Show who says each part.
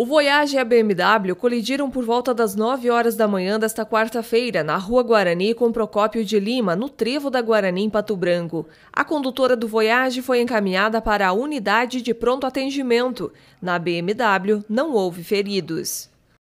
Speaker 1: O Voyage e a BMW colidiram por volta das 9 horas da manhã desta quarta-feira, na Rua Guarani com Procópio de Lima, no trevo da Guarani, em Pato Branco. A condutora do Voyage foi encaminhada para a unidade de pronto atendimento. Na BMW, não houve feridos.